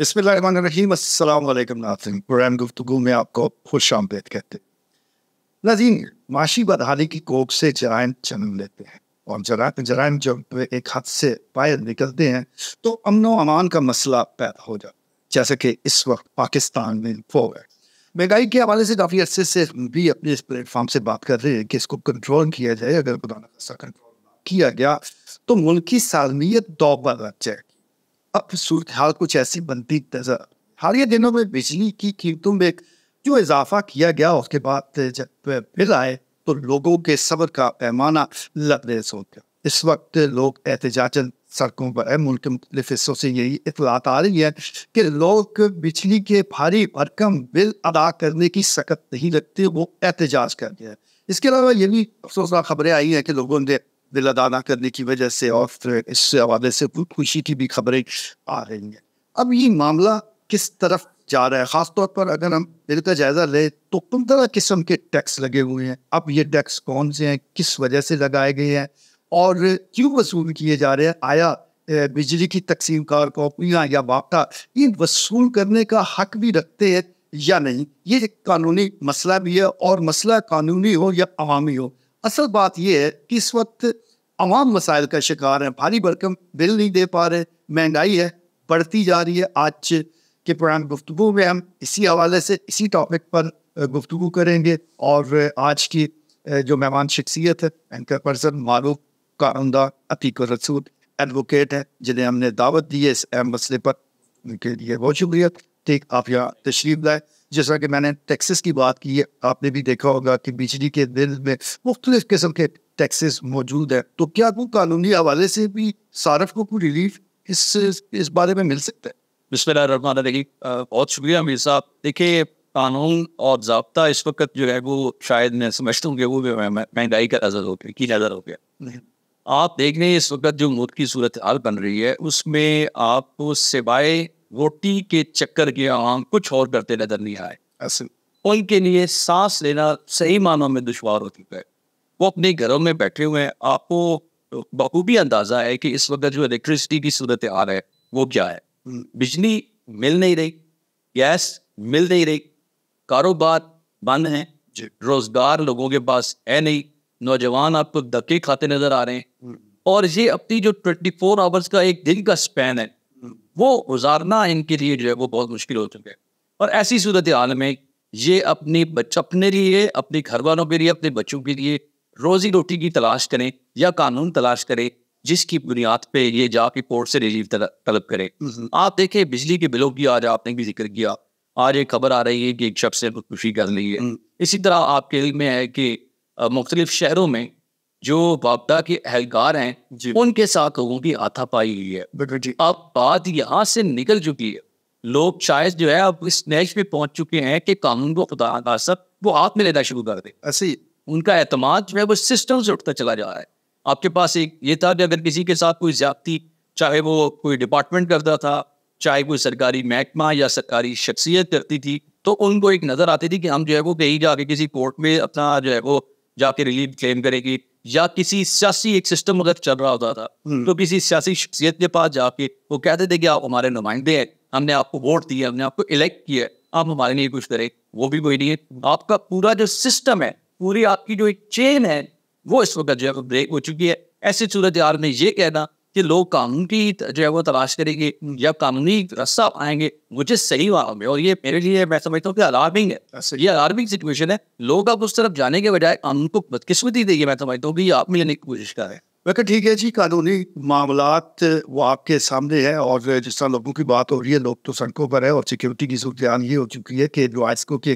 بسم اللہ الرحمن الرحیم السلام علیکم ناظرین پروگرام گفتگو میں آپ کو خوش آمدید کہتے ہیں ناظرین معاشی بدحالی کی کوک سے جرائم جنم لیتے ہیں اور جرائم جرائم جب ایک حد سے باہر نکلتے ہیں تو امن و امان کا مسئلہ پیدا ہو جاتا جیسے کہ اس وقت پاکستان میں فور ہے مہنگائی کے حوالے سے کافی عرصے سے بھی اپنے اس پلیٹ فارم سے بات کر رہے ہیں کہ اس کو کنٹرول کیا جائے اگر خدا نہ کنٹرول کیا گیا تو ملک کی سالمیت دو پر رکھ جائے اب صورتحال کچھ ایسی بنتی نظر حالیہ دنوں میں بجلی کی قیمتوں میں جو اضافہ کیا گیا اس کے بعد جب بل آئے تو لوگوں کے صبر کا پیمانہ لبریز ہو گیا اس وقت لوگ احتجاجن سڑکوں پر ملک کے مختلف حصوں سے یہی اطلاعات آ رہی ہے کہ لوگ بجلی کے بھاری بھرکم بل ادا کرنے کی سکت نہیں رکھتے وہ احتجاج کر رہے ہیں اس کے علاوہ یہ بھی افسوسنا خبریں آئی ہیں کہ لوگوں نے دل ادا نہ کرنے کی وجہ سے اور اس حوالے سے خوشی کی بھی خبریں آ رہی ہیں اب یہ معاملہ کس طرف جا رہا ہے خاص طور پر اگر ہم دل کا جائزہ لیں تو کن طرح قسم کے ٹیکس لگے ہوئے ہیں اب یہ ٹیکس کون سے ہیں کس وجہ سے لگائے گئے ہیں اور کیوں وصول کیے جا رہے ہیں آیا بجلی کی تقسیم کار کاپیاں یا واقعہ یہ وصول کرنے کا حق بھی رکھتے ہیں یا نہیں یہ ایک قانونی مسئلہ بھی ہے اور مسئلہ قانونی ہو یا عوامی ہو اصل بات یہ ہے کہ اس وقت عوام مسائل کا شکار ہیں بھاری بھرکم بل نہیں دے پا رہے مہنگائی ہے بڑھتی جا رہی ہے آج کے گفتگو میں ہم اسی حوالے سے اسی ٹاپک پر گفتگو کریں گے اور آج کی جو مہمان شخصیت ہے معروف عتیق و رسول ایڈوکیٹ ہے جنہیں ہم نے دعوت دی ہے اس اہم مسئلے پر ان کے لیے بہت شکریہ ٹھیک آپ یہاں تشریف لائے جیسا کہ میں نے کی کی بات ہے آپ نے بھی دیکھا ہوگا کہ بجلی کے دل میں مختلف قسم کے موجود ہیں تو کیا وہ قانونی حوالے سے بھی صارف کو کوئی ریلیف اس اس بارے میں مل سکتا ہے بہت شکریہ میر صاحب دیکھیں قانون اور ضابطہ اس وقت جو ہے وہ شاید میں سمجھتا ہوں کہ وہ بھی مہنگائی کا نظر ہو گیا کی نظر ہو گیا آپ دیکھ رہے ہیں اس وقت جو ملک کی صورت حال بن رہی ہے اس میں آپ کو سوائے روٹی کے چکر کے کچھ اور کرتے نظر نہیں آئے ان کے لیے سانس لینا صحیح معنوں میں دشوار ہو چکا ہے وہ اپنے گھروں میں بیٹھے ہوئے ہیں آپ کو بخوبی اندازہ ہے کہ اس وقت جو الیکٹریسٹی کی صورت آ رہا ہے وہ کیا ہے بجلی مل نہیں رہی گیس مل نہیں رہی کاروبار بند ہیں جی۔ روزگار لوگوں کے پاس ہے نہیں نوجوان آپ کو دھکے کھاتے نظر آ رہے ہیں اور یہ اپنی جو ٹوینٹی فور آورس کا ایک دن کا اسپین ہے وہ گزارنا ان کے لیے جو ہے وہ بہت مشکل ہو چکے اور ایسی صورت حال میں یہ اپنی اپنے لیے اپنے گھر والوں کے لیے اپنے بچوں کے لیے روزی روٹی کی تلاش کریں یا قانون تلاش کرے جس کی بنیاد پہ یہ جا کے کورٹ سے ریلیف طلب کرے آپ دیکھیں بجلی کے بلوں کی آج آپ نے بھی ذکر کیا آج ایک خبر آ رہی ہے کہ ایک شخص نے خودکشی کر لی ہے اسی طرح آپ کے علم میں ہے کہ مختلف شہروں میں جو وابدہ کے اہلکار ہیں جی۔ ان کے ساتھ لوگوں کی آتھا پائی ہوئی ہے جی۔ اب بات یہاں سے نکل چکی ہے لوگ شاید جو ہے اب اس پہ پہنچ چکے ہیں کہ قانون کو خدا سب وہ آپ میں لینا شروع کر دے ایسے ان کا اعتماد جو ہے وہ سسٹم سے اٹھتا چلا جا رہا ہے آپ کے پاس ایک یہ تھا کہ اگر کسی کے ساتھ کوئی زیادتی چاہے وہ کوئی ڈپارٹمنٹ کرتا تھا چاہے کوئی سرکاری محکمہ یا سرکاری شخصیت کرتی تھی تو ان کو ایک نظر آتی تھی کہ ہم جو ہے وہ کہیں جا کے کسی کورٹ میں اپنا جو ہے وہ جا کے ریلیف کلیم کرے گی یا کسی سیاسی ایک سسٹم اگر چل رہا ہوتا تھا تو کسی سیاسی شخصیت کے پاس جا کے وہ کہتے تھے کہ آپ ہمارے نمائندے ہیں ہم نے آپ کو ووٹ دی ہے ہم نے آپ کو الیکٹ کیا ہے آپ ہمارے لیے کچھ کریں وہ بھی کوئی نہیں ہے آپ کا پورا جو سسٹم ہے پوری آپ کی جو ایک چین ہے وہ اس وقت جو ہے بریک ہو چکی ہے ایسی صورت حال میں یہ کہنا کہ لوگ قانونی جو ہے وہ تلاش کریں گے یا قانونی رستہ آئیں گے مجھے صحیح معلوم میں اور یہ میرے لیے میں سمجھتا ہوں کہ الارمنگ ہے یہ الارمنگ سچویشن ہے لوگ اب اس طرف جانے کے بجائے قانون کو بدقسمتی دے گی میں سمجھتا ہوں کہ یہ آپ ملنے کی کوشش کر رہے ہیں میں ٹھیک ہے جی قانونی معاملات وہ آپ کے سامنے ہے اور جس طرح لوگوں کی بات ہو رہی ہے لوگ تو سڑکوں پر ہے اور سیکیورٹی کی صورتحال یہ ہو چکی ہے کہ جو آئسکو کے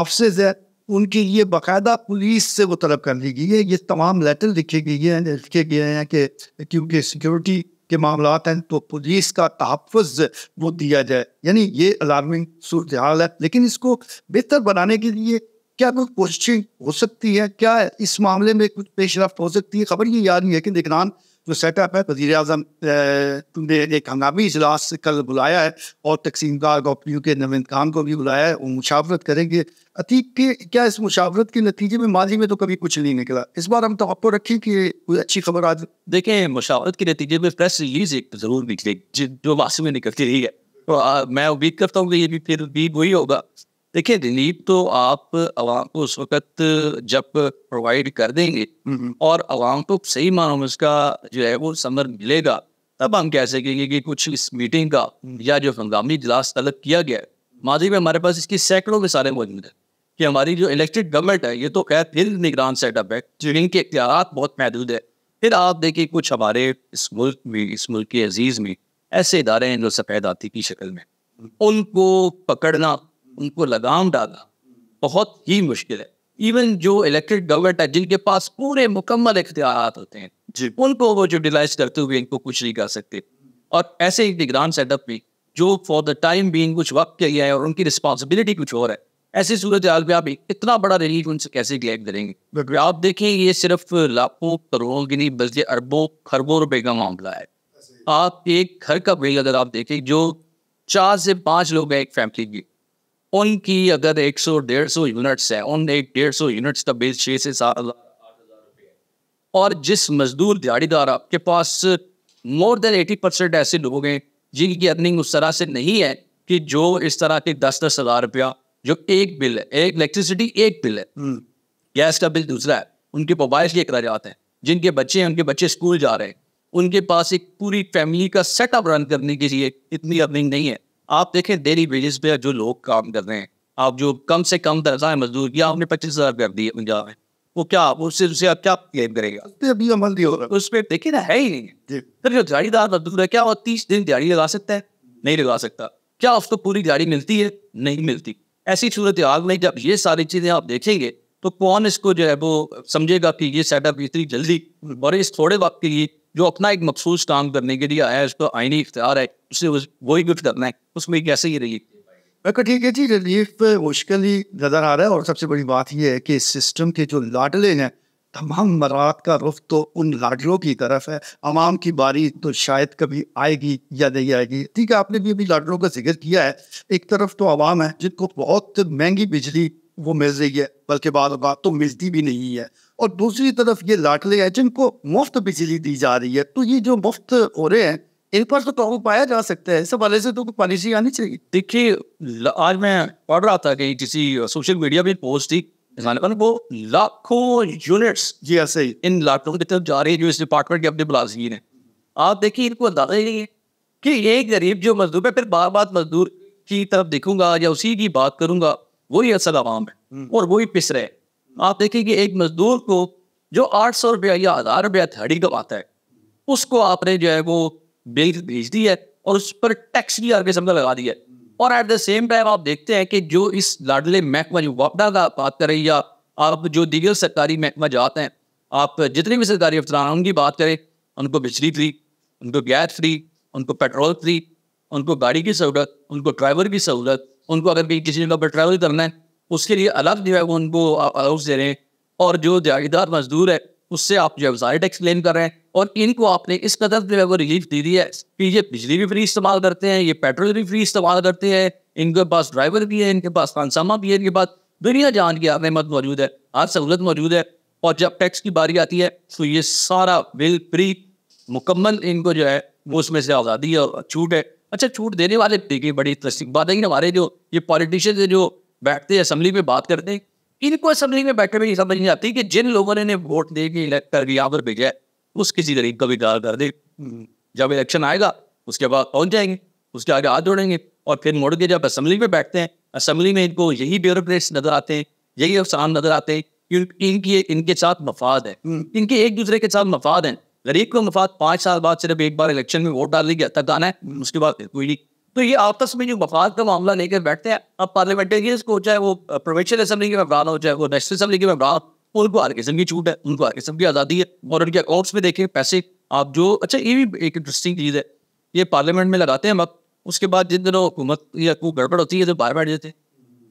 آفسز ہیں ان کے یہ باقاعدہ پولیس سے وہ طلب کر لی گئی ہے یہ تمام لیٹر لکھے گئے ہیں لکھے گئے ہیں کہ کیونکہ سیکیورٹی کے معاملات ہیں تو پولیس کا تحفظ وہ دیا جائے یعنی یہ الارمنگ صورتحال ہے لیکن اس کو بہتر بنانے کے لیے کیا کوئی کوششیں ہو سکتی ہے کیا اس معاملے میں کچھ پیش رفت ہو سکتی ہے خبر یہ یاد نہیں ہے کہ دیکنان سیٹ اپ ہے وزیر اعظم نے ایک ہنگامی اجلاس کل بلایا ہے اور تقسیم کار کے خان کو بھی بلایا ہے وہ مشاورت کریں گے عتیق کے کیا اس مشاورت کے نتیجے میں ماضی میں تو کبھی کچھ نہیں نکلا اس بار ہم توقع رکھیں کہ کوئی اچھی خبر جائے دیکھیں مشاورت کے نتیجے میں پریس ریلیز ایک ضرور نکلے جو میں نکلتی رہی ہے میں امید کرتا ہوں کہ یہ بھی پھر بھی وہی ہوگا دیکھیے ریلیف تو آپ عوام کو اس وقت جب پرووائڈ کر دیں گے اور عوام کو صحیح معنوں میں اس کا جو ہے وہ سمر ملے گا تب ہم کہہ سکیں گے کہ کچھ اس میٹنگ کا یا جو ہنگامی اجلاس طلب کیا گیا ہے ماضی میں ہمارے پاس اس کی سینکڑوں مثالیں موجود ہیں کہ ہماری جو الیکٹڈ گورنمنٹ ہے یہ تو خیر پھر نگران سیٹ اپ ہے جی۔ ان کے اختیارات بہت محدود ہے پھر آپ دیکھیں کچھ ہمارے اس ملک میں اس ملک کے عزیز میں ایسے ادارے ہیں جو سفید آتی کی شکل میں ان کو پکڑنا ان کو لگام ڈالنا بہت ہی مشکل ہے ایون جو الیکٹرڈ گورنمنٹ ہے جن کے پاس پورے مکمل اختیارات ہوتے ہیں جی ان کو وہ جو ڈیلائز کرتے ہوئے ان کو کچھ نہیں کر سکتے اور ایسے ایک نگران سیٹ اپ میں جو فار دا ٹائم بینگ کچھ وقت کے لیے ہے اور ان کی رسپانسبلٹی کچھ اور ہے ایسی صورت حال میں آپ اتنا بڑا ریلیف ان سے کیسے گلیکٹ کریں گے آپ دیکھیں یہ صرف لاکھوں کروڑوں کی نہیں بلکہ اربوں خربوں روپے کا معاملہ ہے آپ ایک گھر کا بل اگر آپ دیکھیں جو چار سے پانچ لوگ ہیں ایک فیملی کی ان کی اگر ایک سو ڈیڑھ سو یونٹس ان ایک ڈیڑھ سو یونٹس کا بیس چھ سے سات ہزار اور جس مزدور دیہڑی دار آپ کے پاس مور دین ایٹی پرسینٹ ایسے لوگ ہیں جن کی ارننگ اس طرح سے نہیں ہے کہ جو اس طرح کے دس دس ہزار روپیہ جو ایک بل ہے ایک الیکٹریسٹی ایک بل ہے گیس کا بل دوسرا ہے ان کے موبائل کے اخراجات ہیں جن کے بچے ہیں ان کے بچے اسکول جا رہے ہیں ان کے پاس ایک پوری فیملی کا سیٹ اپ رن کرنے کے لیے اتنی ارننگ نہیں ہے آپ دیکھیں ڈیلی ویجز پہ جو لوگ کام کر رہے ہیں آپ جو کم سے کم درجہ مزدور یا آپ نے پچیس ہزار وہ کیا کیا سے آپ کلیم کرے گا ابھی عمل اس پہ نا ہے ہی نہیں جی۔ جو دیہڑی دار مزدور ہے کیا وہ تیس دن دیہڑی لگا سکتا ہے نہیں لگا سکتا کیا اس کو پوری دیہڑی ملتی ہے نہیں ملتی ایسی صورت حال میں جب یہ ساری چیزیں آپ دیکھیں گے تو کون اس کو جو ہے وہ سمجھے گا کہ یہ سیٹ اپ اتنی جلدی اور اس تھوڑے وقت کے لیے جو اپنا ایک مخصوص کام کرنے کے لیے آیا ہے اس ہے ہے اسے وہی کرنا میں کیسے ہی ٹھیک جی ریلیف مشکل ہی نظر آ رہا ہے اور سب سے بڑی بات یہ ہے کہ سسٹم کے جو لاڈلے ہیں تمام مراد کا رخ تو ان لاڈلوں کی طرف ہے عوام کی باری تو شاید کبھی آئے گی یا نہیں آئے گی ٹھیک ہے آپ نے بھی ابھی لاڈلوں کا ذکر کیا ہے ایک طرف تو عوام ہے جن کو بہت مہنگی بجلی وہ مل رہی ہے بلکہ بعض اوقات تو ملتی بھی نہیں ہے اور دوسری طرف یہ لاٹلی ایجنٹ کو مفت بجلی دی جا رہی ہے تو یہ جو مفت ہو رہے ہیں ان پر تو قابو پایا جا سکتا ہے اس حوالے سے تو پالیسی آنی چاہیے دیکھیے آج میں پڑھ رہا تھا کہ کسی سوشل میڈیا پہ پوسٹ تھی وہ لاکھوں یونٹس جی ایسے ہی ان لاکھوں کی طرف جا رہی ہے جو اس ڈپارٹمنٹ کے اپنے ملازمین ہیں آپ دیکھیے ان کو اندازہ ہی نہیں ہے کہ یہ غریب جو مزدور ہے پھر بار بار مزدور کی طرف دیکھوں گا یا اسی کی بات کروں گا وہی اصل عوام ہے اور وہی پس رہے ہیں آپ دیکھیں کہ ایک مزدور کو جو آٹھ سو روپیہ یا ہزار روپیہ تھڑی کماتا ہے اس کو آپ نے جو ہے وہ بل بھیج دی ہے اور اس پر ٹیکس بھی آ کے سمجھا لگا دی ہے اور ایٹ دا سیم ٹائم آپ دیکھتے ہیں کہ جو اس لاڈلے محکمہ جو وابڈہ کا بات کریں یا آپ جو دیگر سرکاری محکمہ جاتے ہیں آپ جتنے بھی سرکاری افسران ہیں ان کی بات کریں ان کو بجلی فری ان کو گیس فری ان کو پیٹرول فری ان کو گاڑی کی سہولت ان کو ڈرائیور کی سہولت ان کو اگر کسی جگہ پر ٹریول کرنا ہے اس کے لیے الگ جو ہے وہ ان کو دے رہے ہیں اور جو جاگیدار مزدور ہے اس سے آپ جو ہے زائد ایکسپلین کر رہے ہیں اور ان کو آپ نے اس قدر جو ہے وہ ریلیف دے دی ہے کہ یہ بجلی بھی فری استعمال کرتے ہیں یہ پیٹرول بھی فری استعمال کرتے ہیں ان کے پاس ڈرائیور بھی ہے ان کے پاس خانسامہ بھی ہے ان کے پاس دنیا جان کی آدمی مت موجود ہے ہر سہولت موجود ہے اور جب ٹیکس کی باری آتی ہے تو یہ سارا بل فری مکمل ان کو جو ہے وہ اس میں سے آزادی ہے اور چھوٹ ہے اچھا چھوٹ دینے والے بڑی تصدیق کہ ہمارے جو یہ پالیٹیشین جو بیٹھتے ہیں اسمبلی میں بات کرتے ان کو اسمبلی میں بیٹھے میں یہ سمجھ نہیں آتی کہ جن لوگوں نے ووٹ دے کے یہاں پر بھیجا ہے اس کسی غریب کا بھی دار کر دے جب الیکشن آئے گا اس کے بعد پہنچ جائیں گے اس کے آگے ہاتھ جوڑیں گے اور پھر مڑ کے جب اسمبلی میں بیٹھتے ہیں اسمبلی میں ان کو یہی بیوروکریٹس نظر آتے ہیں یہی افسان نظر آتے ہیں ان کی ان کے ساتھ مفاد ہے ان کے ایک دوسرے کے ساتھ مفاد ہیں غریب کو مفاد پانچ سال بعد صرف ایک بار الیکشن میں ووٹ ڈال کے تک آنا ہے اس کے بعد کوئی نہیں تو یہ آپس میں جو مفاد کا معاملہ لے کے بیٹھتے ہیں اب پارلیمنٹرینس کو چاہے وہ پروینشل اسمبلی کے ممبران ہو چاہے وہ نیشنل اسمبلی کے ممبران ہو ان کو ہر قسم کی چھوٹ ہے ان کو ہر قسم کی آزادی ہے اور ان کے اکاؤنٹس میں دیکھیں پیسے آپ جو اچھا یہ بھی ایک انٹرسٹنگ چیز ہے یہ پارلیمنٹ میں لگاتے ہیں وقت اس کے بعد جن دنوں حکومت یا کو گڑبڑ ہوتی ہے تو باہر بیٹھ جاتے ہیں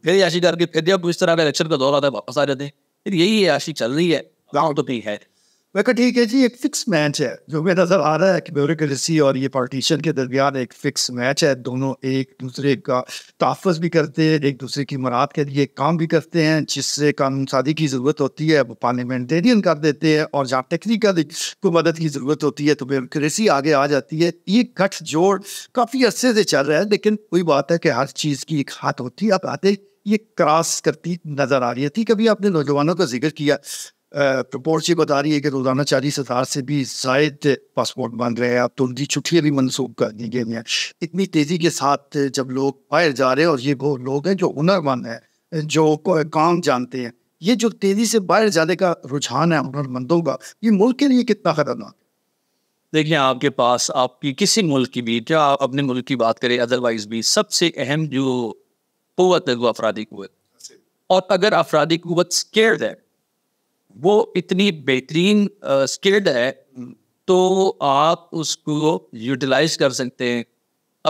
پھر یاشی کر کے پھر جب اس طرح کا الیکشن کا دور آتا ہے واپس آ جاتے ہیں پھر یہی یاشی چل رہی ہے گاؤں تو نہیں ہے میں کہا ٹھیک ہے جی ایک فکس میچ ہے جو میں نظر آ رہا ہے کہ بیوروکریسی اور یہ پارٹیشن کے درمیان ایک فکس میچ ہے دونوں ایک دوسرے کا تحفظ بھی کرتے ہیں ایک دوسرے کی مراد کے لیے کام بھی کرتے ہیں جس سے قانون سازی کی ضرورت ہوتی ہے وہ پارلیمنٹیرین کر دیتے ہیں اور جہاں ٹیکنیکل کو مدد کی ضرورت ہوتی ہے تو بیوروکریسی آگے آ جاتی ہے یہ گٹھ جوڑ کافی عرصے سے چل رہا ہے لیکن کوئی بات ہے کہ ہر چیز کی ایک ہاتھ ہوتی ہے آپ آتے یہ کراس کرتی نظر آ رہی تھی کبھی آپ نے نوجوانوں کا ذکر کیا پورس یہ بتا رہی ہے کہ روزانہ چالیس ہزار سے بھی زائد پاسپورٹ بن رہے ہیں اب تو ان کی چھٹیاں بھی منسوخ کر دی گئی ہیں اتنی تیزی کے ساتھ جب لوگ باہر جا رہے ہیں اور یہ وہ لوگ ہیں جو ہنرمند ہیں جو کام جانتے ہیں یہ جو تیزی سے باہر جانے کا رجحان ہے ہنرمندوں کا یہ ملک کے لیے کتنا خطرناک دیکھیں آپ کے پاس آپ کی کسی ملک کی بھی کیا آپ اپنے ملک کی بات کریں ادروائز بھی سب سے اہم جو قوت ہے وہ افرادی قوت اور اگر افرادی قوت ہے وہ اتنی بہترین اسکلڈ ہے تو آپ اس کو یوٹیلائز کر سکتے ہیں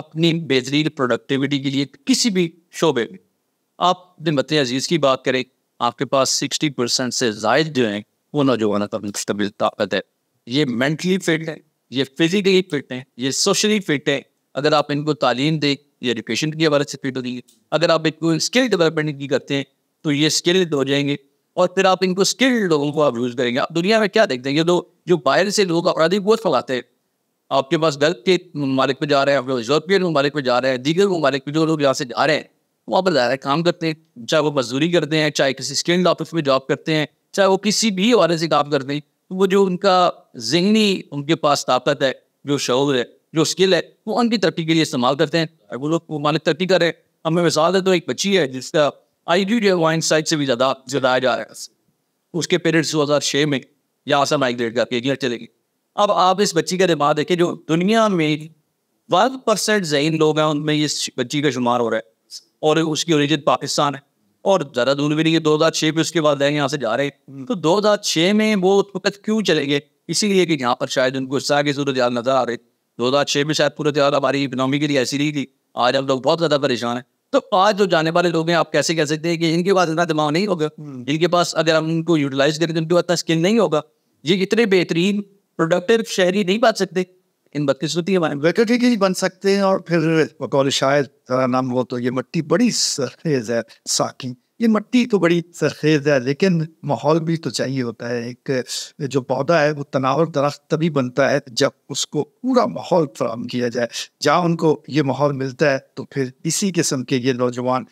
اپنی بہترین پروڈکٹیوٹی کے لیے کسی بھی شعبے میں آپ بت عزیز کی بات کریں آپ کے پاس سکسٹی پرسینٹ سے زائد جو ہیں وہ نوجوانوں کا مستقبل طاقت ہے یہ مینٹلی فٹ ہیں یہ فزیکلی فٹ ہیں یہ سوشلی فٹ ہیں اگر آپ ان کو تعلیم دیں یہ ایجوکیشن کے حوالے سے فٹ ہو جائیں گے اگر آپ ان کو اسکل ڈیولپمنٹ کی کرتے ہیں تو یہ اسکل ہو جائیں گے اور پھر آپ ان کو اسکلڈ لوگوں کو آپ یوز کریں گے آپ دنیا میں کیا دیکھتے ہیں یہ تو جو باہر سے لوگ اپرادھی بہت پھیلاتے ہیں آپ کے پاس گلف کے ممالک پہ جا رہے ہیں آپ یورپین ممالک پہ جا رہے ہیں دیگر ممالک پہ جو لوگ یہاں سے جا رہے ہیں وہاں پر زیادہ کام کرتے ہیں چاہے وہ مزدوری کرتے ہیں چاہے کسی اسکلڈ آفس میں جاب کرتے ہیں چاہے وہ کسی بھی حوالے سے کام کرتے ہیں تو وہ جو ان کا ذہنی ان کے پاس طاقت ہے جو شعور ہے جو اسکل ہے وہ ان کی ترقی کے لیے استعمال کرتے ہیں وہ لوگ ممالک ترقی کریں ہمیں مثال ہے تو ایک بچی ہے جس کا آئی ڈی ڈی وائن سائٹ سے بھی زیادہ زیادہ جا رہا ہے اس کے پیرنٹس دو ہزار چھ میں یہاں سے مائگریٹ کر کے گھر چلے گئے اب آپ اس بچی کا دماغ دیکھیں جو دنیا میں ون پرسینٹ ذہین لوگ ہیں ان میں اس بچی کا شمار ہو رہا ہے اور اس کی اوریجن پاکستان ہے اور زیادہ دور بھی نہیں ہے دو ہزار چھ میں اس کے بعد یہاں سے جا رہے ہیں تو دو ہزار چھ میں وہ اس وقت کیوں چلے گئے اسی لیے کہ یہاں پر شاید ان کو طرح کی صورت حال نظر آ رہی دو ہزار چھ میں شاید پورت حال ہماری اکنامی کے لیے ایسی رہی تھی آج ہم لوگ بہت زیادہ پریشان ہیں تو آج جو جانے والے لوگ ہیں آپ کیسے کہہ سکتے ہیں کہ ان کے پاس اتنا دماغ نہیں ہوگا ان کے پاس اگر ہم ان کو یوٹیلائز کریں تو ان کے پاس اتنا اسکل نہیں ہوگا یہ اتنے بہترین پروڈکٹیو شہری نہیں بن سکتے ان بدقسمتی ہمارے ٹھیک ہی بن سکتے ہیں اور پھر بقول شاید نام وہ تو یہ مٹی بڑی سرخیز ہے ساکی یہ مٹی تو بڑی سرخیز ہے لیکن ماحول بھی تو چاہیے ہوتا ہے ایک جو پودا ہے وہ تناور درخت تبھی بنتا ہے جب اس کو پورا ماحول فراہم کیا جائے جہاں ان کو یہ ماحول ملتا ہے تو پھر اسی قسم کے یہ نوجوان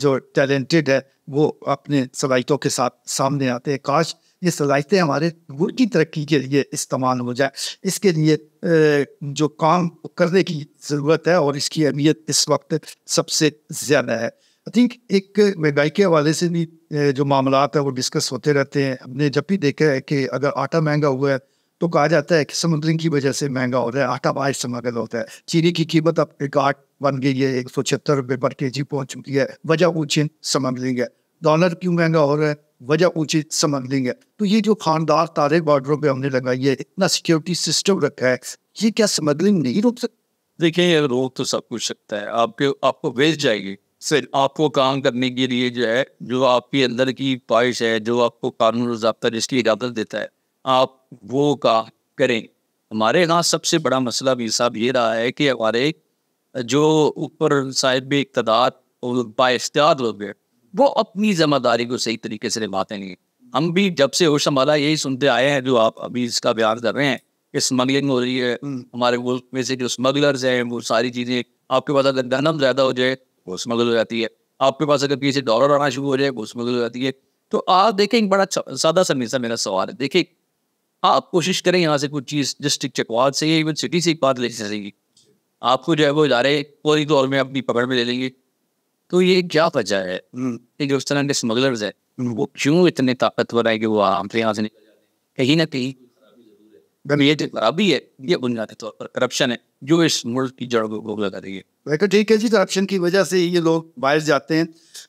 جو ٹیلنٹیڈ ہے وہ اپنے صلاحیتوں کے ساتھ سامنے آتے ہیں کاش یہ صلاحیتیں ہمارے ملک کی ترقی کے لیے استعمال ہو جائیں اس کے لیے جو کام کرنے کی ضرورت ہے اور اس کی اہمیت اس وقت سب سے زیادہ ہے تھنک ایک مہنگائی کے حوالے سے بھی جو معاملات ہیں وہ ڈسکس ہوتے رہتے ہیں ہم نے جب بھی دیکھا ہے کہ اگر آٹا مہنگا ہوا ہے تو کہا جاتا ہے کہ سمندرنگ کی وجہ سے مہنگا ہو رہا ہے آٹا باہر سمگل ہوتا ہے چینی کی قیمت اب ایک آٹھ بن گئی ہے ایک سو چھتر روپے پر کے جی پہنچ چکی ہے وجہ اونچی سمگلنگ ہے ڈالر کیوں مہنگا ہو رہا ہے وجہ اونچی سمگلنگ ہے تو یہ جو خاندار تارے بارڈروں پہ ہم نے لگائی ہے اتنا سیکیورٹی سسٹم رکھا ہے یہ کیا سمگلنگ نہیں روک دیکھیں یہ روک تو سب کچھ سکتا ہے آپ کے آپ کو بیچ جائے گی سر آپ کو کام کرنے کے لیے جو ہے جو آپ کے اندر کی خواہش ہے جو آپ کو قانون ضابطہ جس کی اجازت دیتا ہے آپ وہ کام کریں ہمارے یہاں سب سے بڑا مسئلہ بھی صاحب یہ رہا ہے کہ ہمارے جو اوپر صاحب اقتدار اور با اختیار لوگ ہیں وہ اپنی ذمہ داری کو صحیح طریقے سے نبھاتے نہیں ہم بھی جب سے ہوش ہمارا یہی سنتے آئے ہیں جو آپ ابھی اس کا بیان کر رہے ہیں کہ اسمگلنگ ہو رہی ہے ہمارے ملک میں سے جو اسمگلرز ہیں وہ ساری چیزیں آپ کے پاس اگر گنم زیادہ ہو جائے وہ اسمگل ہو جاتی ہے آپ کے پاس اگر کسی ڈالر آنا شروع ہو جائے وہ اسمگل ہو جاتی ہے تو آپ دیکھیں ایک بڑا سادہ سا میسا میرا سوال ہے دیکھیں آپ کوشش کریں یہاں سے کچھ چیز چکوال سے سے ایون سٹی ایک بات لے گی آپ کو جو ہے وہ ادارے پوری دور میں اپنی پکڑ میں لے لیں گے تو یہ کیا وجہ ہے کہ جو اس طرح کے اسمگلرز ہیں وہ کیوں اتنے طاقتور ہیں کہ وہ آرام سے یہاں سے کہیں نہ کہیں خرابی ہے یہ بنیادی طور پر کرپشن ہے جو اس ملک کی جڑوں کو لگا ٹھیک ہے جی کرپشن کی وجہ سے یہ لوگ باہر جاتے ہیں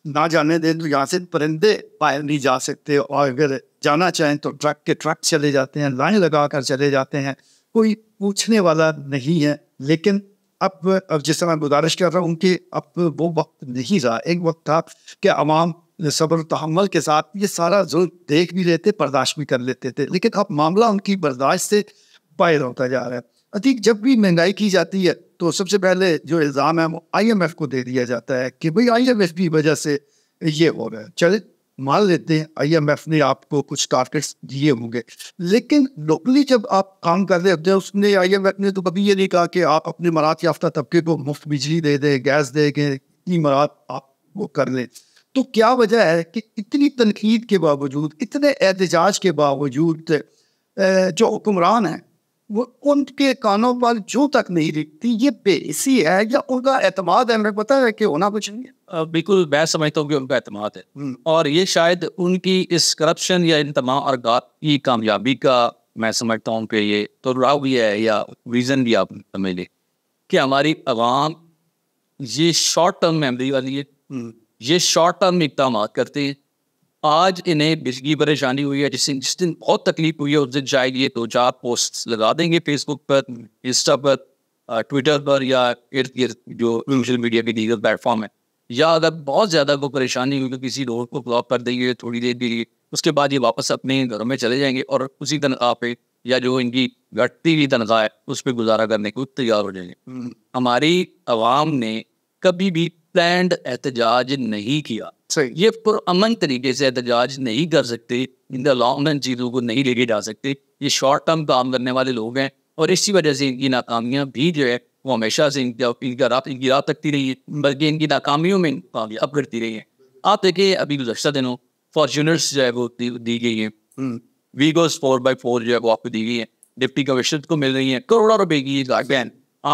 نہ جانے دیں تو یہاں سے پرندے باہر نہیں جا سکتے اور اگر جانا چاہیں تو ٹرک کے ٹرک چلے جاتے ہیں لائن لگا کر چلے جاتے ہیں کوئی پوچھنے والا نہیں ہے لیکن اب اب جس طرح میں گزارش کر رہا ہوں کہ اب وہ وقت نہیں رہا ایک وقت تھا کہ عوام صبر و تحمل کے ساتھ یہ سارا ظلم دیکھ بھی لیتے برداشت بھی کر لیتے تھے لیکن اب معاملہ ان کی برداشت سے باہر ہوتا جا رہا ہے عتیق جب بھی مہنگائی کی جاتی ہے تو سب سے پہلے جو الزام ہے وہ آئی ایم ایف کو دے دیا جاتا ہے کہ بھائی آئی ایم ایف کی وجہ سے یہ ہو رہا ہے چلے مان لیتے ہیں آئی ایم ایف نے آپ کو کچھ ٹارگیٹس دیے ہوں گے لیکن لوکلی جب آپ کام کر رہے ہوتے ہیں اس نے آئی ایم ایف نے تو کبھی یہ نہیں کہا کہ آپ اپنے مرات یافتہ طبقے کو مفت بجلی دے دیں گیس دے دیں اتنی مرات آپ وہ کر لیں تو کیا وجہ ہے کہ اتنی تنقید کے باوجود اتنے احتجاج کے باوجود جو حکمران ہیں وہ ان کے کانوں پر جو تک نہیں رکھتی یہ بے ہے یا ان کا اعتماد ہے ہے کہ ہونا کچھ نہیں بالکل میں سمجھتا ہوں کہ ان کا اعتماد ہے اور یہ شاید ان کی اس کرپشن یا ان تمام اور کامیابی کا میں سمجھتا ہوں کہ یہ تو راؤ بھی ہے یا ویژن بھی آپ لیں کہ ہماری عوام یہ شارٹ ٹرم میمری والی ہے یہ شارٹ ٹرم اقدامات کرتے ہیں آج انہیں بجلی کی پریشانی ہوئی ہے جس جس دن بہت تکلیف ہوئی ہے اس دن جائے گی دو چار پوسٹ لگا دیں گے فیس بک پر انسٹا پر ٹویٹر پر یا ارد گرد جو سوشل میڈیا کے دیگر پلیٹ فارم ہے یا اگر بہت زیادہ کوئی پریشانی ہوئی تو کسی روڈ کو بلاک کر دیں گے تھوڑی دیر کے لیے اس کے بعد یہ واپس اپنے گھروں میں چلے جائیں گے اور اسی تنخواہ پہ یا جو ان کی گھٹتی ہوئی تنخواہ ہے اس پہ گزارا کرنے کو تیار ہو جائیں گے ہماری عوام نے کبھی بھی پلانڈ احتجاج نہیں کیا یہ پر امن طریقے سے احتجاج نہیں کر سکتے ان دا لانگ رن چیزوں کو نہیں لے کے جا سکتے یہ شارٹ ٹرم کام کرنے والے لوگ ہیں اور اسی وجہ سے ان کی ناکامیاں بھی جو ہے وہ ہمیشہ سے ان ان کی کا رات رات تکتی رہی ہے بلکہ ان کی ناکامیوں میں کامیاب کرتی رہی ہے آپ دیکھیں ابھی گزشتہ دنوں فارچونرس جو ہے وہ دی گئی ہیں ویگوز فور فور بائی جو ہے وہ آپ کو دی گئی ہیں ڈپٹی کمشنر کو مل رہی ہیں کروڑوں روپے کی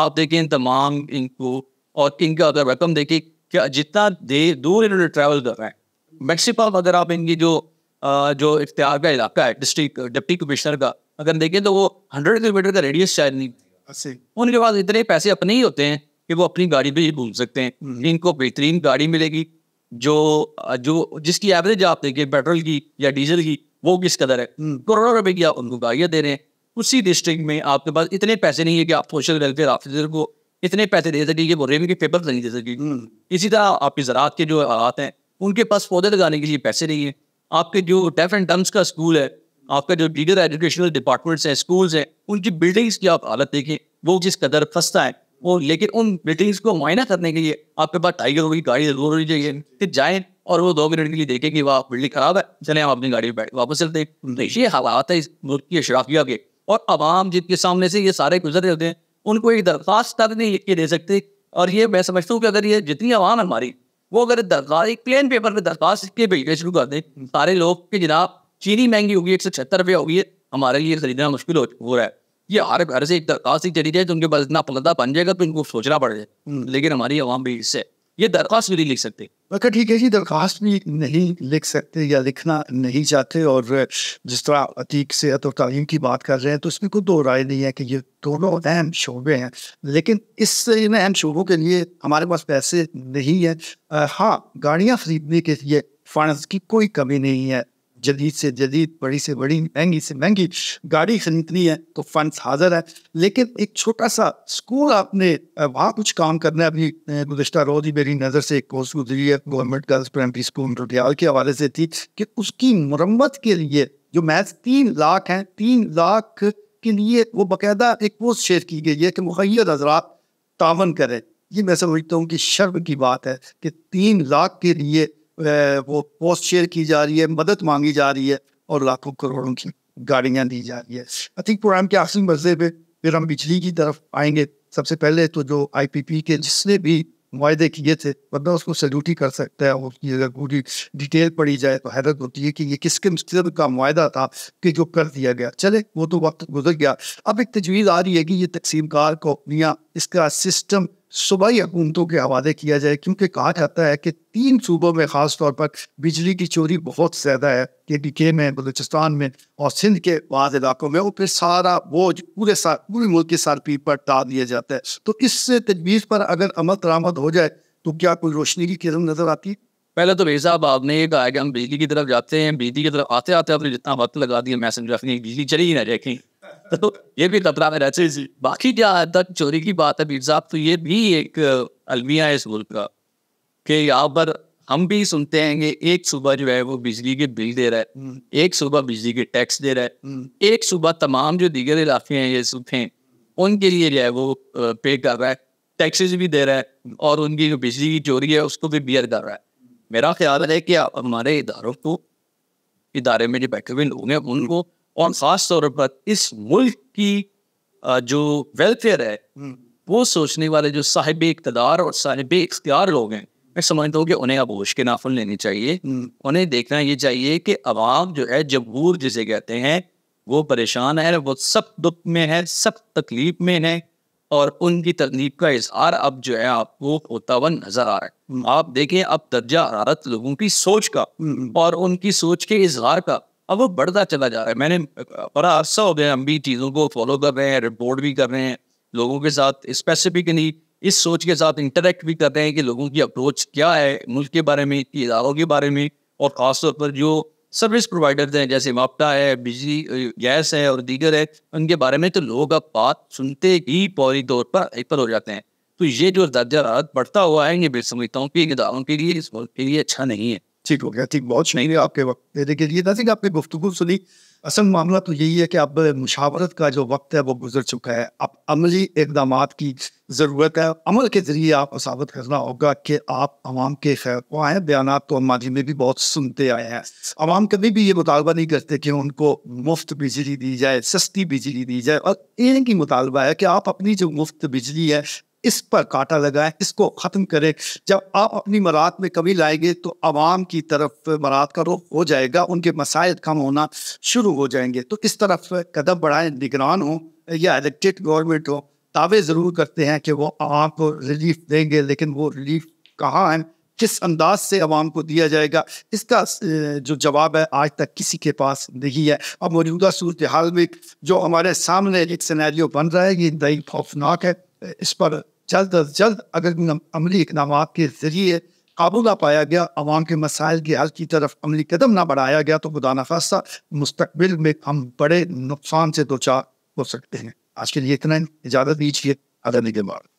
آپ دیکھیں تمام ان کو اور ان کا اگر رقم دیکھیں کہ جتنا دیر دور انہوں نے ٹریول کر رہے ہیں میکسی اگر آپ ان کی جو جو اختیار کا علاقہ ہے ڈسٹرکٹ ڈپٹی کمشنر کا اگر دیکھیں تو وہ ہنڈریڈ کلو میٹر کا ریڈیس شاید نہیں ان کے پاس اتنے پیسے اپنے ہی ہوتے ہیں کہ وہ اپنی گاڑی بھی بھول سکتے ہیں ان کو بہترین گاڑی ملے گی جو جو جس کی ایوریج آپ دیکھیں پیٹرول کی یا ڈیزل کی وہ کس قدر ہے کروڑوں روپے کی آپ ان کو گاڑیاں دے رہے ہیں اسی ڈسٹرکٹ میں آپ کے پاس اتنے پیسے نہیں ہے کہ آپ سوشل ویلفیئر آفیسر کو اتنے پیسے دے سکے پیپر نہیں دے سکے اسی طرح آپ کی زراعت کے جو آلات ہیں ان کے پاس پودے لگانے کے لیے پیسے نہیں ہیں آپ کے جو ڈیف اینڈ کا کا اسکول ہے آپ جو ڈیگر ایجوکیشنل ڈپارٹمنٹس ہیں ہیں ان کی بلڈنگس کی آپ حالت دیکھیں وہ جس قدر پھنستا ہے وہ لیکن ان بلڈنگس کو معائنہ کرنے کے لیے آپ کے پاس ٹائیگر ہوگی گاڑی ضرور ہونی چاہیے پھر جائیں اور وہ دو منٹ کے لیے دیکھیں کہ وہ بلڈنگ خراب ہے چلے ہم اپنی گاڑی واپس چلتے ہیں یہ حالات ہے اشرافیہ کے اور عوام جن کے سامنے سے یہ سارے گزر ہیں ان کو ایک درخواست تک نہیں دے سکتے اور یہ میں سمجھتا ہوں کہ اگر یہ جتنی عوام ہماری وہ اگر درخواست ایک پلین پیپر پہ درخواست کے بھیجنا شروع کر دیں سارے لوگ کہ جناب چینی مہنگی ہوگی ایک سو چھتر روپیہ ہوگی ہمارے لیے خریدنا مشکل ہو رہا ہے یہ ہر گھر سے ایک درخواست ہی چلی جائے تو ان کے پاس اتنا پلندہ بن جائے گا تو ان کو سوچنا پڑ جائے لیکن ہماری عوام بھی اس سے یہ درخواست بھی نہیں لکھ سکتے ٹھیک ہے جی درخواست بھی نہیں لکھ سکتے یا لکھنا نہیں چاہتے اور جس طرح عتیق صحت اور تعلیم کی بات کر رہے ہیں تو اس میں کوئی دو رائے نہیں ہے کہ یہ دونوں اہم شعبے ہیں لیکن اس ان اہم شعبوں کے لیے ہمارے پاس پیسے نہیں ہیں ہاں گاڑیاں خریدنے کے لیے فنڈز کی کوئی کمی نہیں ہے جدید سے جدید بڑی سے بڑی مہنگی سے مہنگی گاڑی خریدنی ہے تو فنڈس حاضر ہے لیکن ایک چھوٹا سا اسکول آپ نے وہاں کچھ کام کرنا ہے ابھی گزشتہ روز ہی میری نظر سے ایک پورٹ گزری ہے گورنمنٹ گرلس پرائمری اسکول کے حوالے سے تھی کہ اس کی مرمت کے لیے جو میتھ تین لاکھ ہیں تین لاکھ کے لیے وہ باقاعدہ ایک پوسٹ شیئر کی گئی ہے کہ مخیر حضرات تعاون کریں یہ میں سمجھتا ہوں کہ شرم کی بات ہے کہ تین لاکھ کے لیے وہ پوسٹ شیئر کی جا رہی ہے مدد مانگی جا رہی ہے اور لاکھوں کروڑوں کی گاڑیاں دی جا رہی ہے پروگرام کے آخری مرضے پہ پھر ہم بجلی کی طرف آئیں گے سب سے پہلے تو جو آئی پی پی کے جس نے بھی معاہدے کیے تھے ورنہ اس کو سلیوٹ ہی کر سکتا ہے اور کی اگر پوری ڈیٹیل پڑھی جائے تو حیرت ہوتی ہے کہ یہ کس کس قسم کا معاہدہ تھا کہ جو کر دیا گیا چلے وہ تو وقت گزر گیا اب ایک تجویز آ رہی ہے کہ یہ تقسیم کار کو اپنیا اس کا سسٹم صوبائی حکومتوں کے حوالے کیا جائے کیونکہ کہا جاتا ہے کہ تین صوبوں میں خاص طور پر بجلی کی چوری بہت زیادہ ہے کے ڈی کے میں بلوچستان میں اور سندھ کے بعض علاقوں میں اور پھر سارا بوجھ پورے پورے ملک کے سار پی پر ڈال دیا جاتا ہے تو اس سے تجویز پر اگر عمل درآمد ہو جائے تو کیا کوئی روشنی کی قدم نظر آتی ہے پہلے تو صاحب آپ نے یہ کہا کہ ہم بجلی کی طرف جاتے ہیں بجلی کی طرف آتے آتے آپ نے جتنا وقت لگا دیا میسنجر میں سمجھا بجلی چلی ہی نہ دیکھیں تو یہ بھی خطرہ میں رہتے ہیں جی۔ باقی کیا تک چوری کی بات ہے میر صاحب تو یہ بھی ایک المیہ ہے اس ملک کا کہ یہاں پر ہم بھی سنتے ہیں کہ ایک صبح جو ہے وہ بجلی کے بل دے رہا ہے ایک صبح بجلی کے ٹیکس دے رہا ہے ایک صبح تمام جو دیگر علاقے ہیں یہ ہیں ان کے لیے جو ہے وہ پے کر رہا ہے ٹیکسز بھی دے رہا ہے اور ان کی جو بجلی کی چوری ہے اس کو بھی بیئر کر رہا ہے میرا خیال ہے کہ ہمارے اداروں کو ادارے میں جو بیٹھے ہوئے لوگ ہیں ان کو اور خاص طور پر اس ملک کی جو ویلفیئر ہے وہ سوچنے والے جو صاحب اقتدار اور صاحب اختیار لوگ ہیں میں سمجھتا ہوں کہ انہیں اب ہوش کے نافل لینی چاہیے انہیں دیکھنا یہ چاہیے کہ عوام جو ہے جبور جسے کہتے ہیں وہ پریشان ہے وہ سخت دکھ میں ہے سخت تکلیف میں ہے اور ان کی تکلیف کا اظہار اب جو ہے آپ کو ہوتا ہوا نظر آ رہا ہے آپ دیکھیں اب درجہ حرارت لوگوں کی سوچ کا اور ان کی سوچ کے اظہار کا اب وہ بڑھتا چلا جا رہا ہے میں نے بڑا عرصہ ہو گیا ہم بھی چیزوں کو فالو کر رہے ہیں رپورٹ بھی کر رہے ہیں لوگوں کے ساتھ اسپیسیفکلی اس سوچ کے ساتھ انٹریکٹ بھی کر رہے ہیں کہ لوگوں کی اپروچ کیا ہے ملک کے بارے میں اداروں کے بارے میں اور خاص طور پر جو سروس پرووائڈرز ہیں جیسے ماپٹا ہے بجلی گیس ہے اور دیگر ہے ان کے بارے میں تو لوگ اب بات سنتے ہی فوری طور پر ایپل ہو جاتے ہیں تو یہ جو درجہ رات بڑھتا ہوا ہے یہ بے سمجھتا ہوں کہ اداروں کے لیے اس ملک کے لیے اچھا نہیں ہے ٹھیک ہو گیا ٹھیک بہت شناخت آپ کے وقت دینے کے لیے آپ نے گفتگو سنی اصل معاملہ تو یہی ہے کہ اب مشاورت کا جو وقت ہے وہ گزر چکا ہے اب عملی اقدامات کی ضرورت ہے عمل کے ذریعے آپ کو ثابت کرنا ہوگا کہ آپ عوام کے خیر کو آئے بیانات کو ماضی میں بھی بہت سنتے آئے ہیں عوام کبھی بھی یہ مطالبہ نہیں کرتے کہ ان کو مفت بجلی دی جائے سستی بجلی دی جائے اور ان کی مطالبہ ہے کہ آپ اپنی جو مفت بجلی ہے اس پر کاٹا لگائیں اس کو ختم کرے جب آپ اپنی مراد میں کبھی لائیں گے تو عوام کی طرف مراد کا رخ ہو جائے گا ان کے مسائل کم ہونا شروع ہو جائیں گے تو اس طرف قدم بڑھائیں نگران ہوں یا الیکٹڈ گورنمنٹ ہو دعوے ضرور کرتے ہیں کہ وہ عوام کو ریلیف دیں گے لیکن وہ ریلیف کہاں ہیں کس انداز سے عوام کو دیا جائے گا اس کا جو جواب ہے آج تک کسی کے پاس نہیں ہے اب موجودہ صورتحال میں جو ہمارے سامنے ایک سینیریو بن رہا ہے یہ دہی خوفناک ہے اس پر جلد از جلد اگر عملی اقدامات کے ذریعے قابو نہ پایا گیا عوام کے مسائل کے حل کی طرف عملی قدم نہ بڑھایا گیا تو خدا نخواستہ مستقبل میں ہم بڑے نقصان سے دو چار ہو سکتے ہیں آج کے لیے اتنا اجازت دیجیے اگر نگم اور